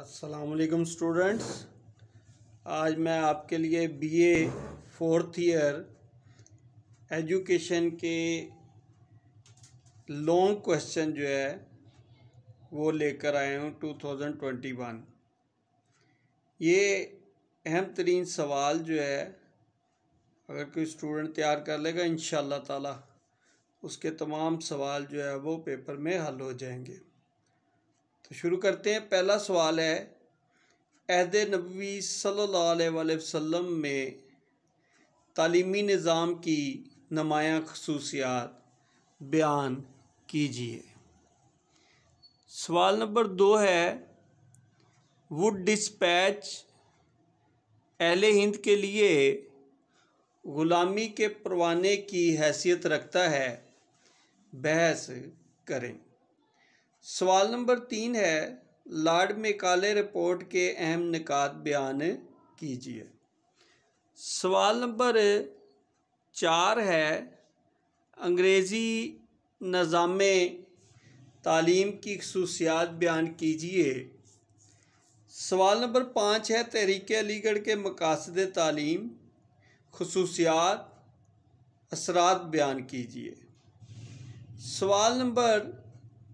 असलकम स्टूडेंट्स आज मैं आपके लिए बीए फोर्थ ईयर एजुकेशन के लॉन्ग क्वेश्चन जो है वो लेकर आया हूँ 2021 ये अहम तरीन सवाल जो है अगर कोई स्टूडेंट तैयार कर लेगा इन ताला उसके तमाम सवाल जो है वो पेपर में हल हो जाएंगे तो शुरू करते हैं पहला सवाल है अहद नबी सल्लाम में तालीमी निज़ाम की नमाया खसूसियात बयान कीजिए सवाल नंबर दो है वुड डिस्पैच अहल हिंद के लिए ग़ुलामी के परवाने की हैसियत रखता है बहस करें सवाल नंबर तीन है लाड मेकाले रिपोर्ट के अहम निकात बयान कीजिए सवाल नंबर चार है अंग्रेज़ी निज़ाम तालीम की खसूसियात बयान कीजिए सवाल नंबर पाँच है तहरीक अलीगढ़ के मकासद तालीम खसूसियात असरात बयान कीजिए सवाल नंबर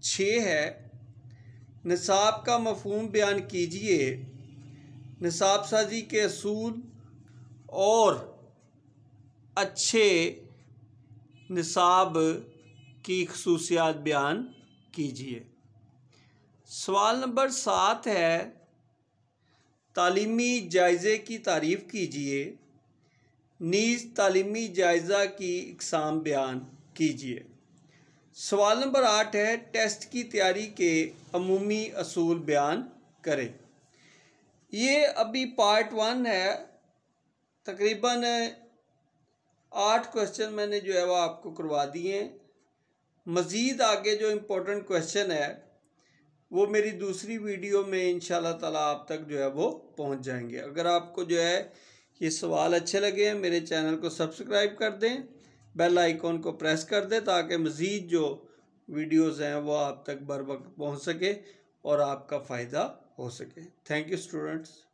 छः है नसाब का मफहम बयान कीजिए नसाब साजी के असूल और अच्छे नसाब की खसूसियात बयान कीजिए सवाल नंबर सात है तालीमी जायज़े की तारीफ़ कीजिए नीज़ तालीमी जायज़ा की इकसाम बयान कीजिए सवाल नंबर आठ है टेस्ट की तैयारी के अमूमी असूल बयान करें ये अभी पार्ट वन है तकरीबन आठ क्वेश्चन मैंने जो है वह आपको करवा दिए हैं मज़ीद आगे जो इम्पोर्टेंट क्वेश्चन है वो मेरी दूसरी वीडियो में इन ताला आप तक जो है वो पहुंच जाएंगे अगर आपको जो है ये सवाल अच्छे लगे हैं मेरे चैनल को सब्सक्राइब कर दें बेल आइकॉन को प्रेस कर दें ताकि मज़ीद जो वीडियोस हैं वो आप तक बर वक्त पहुँच सके और आपका फ़ायदा हो सके थैंक यू स्टूडेंट्स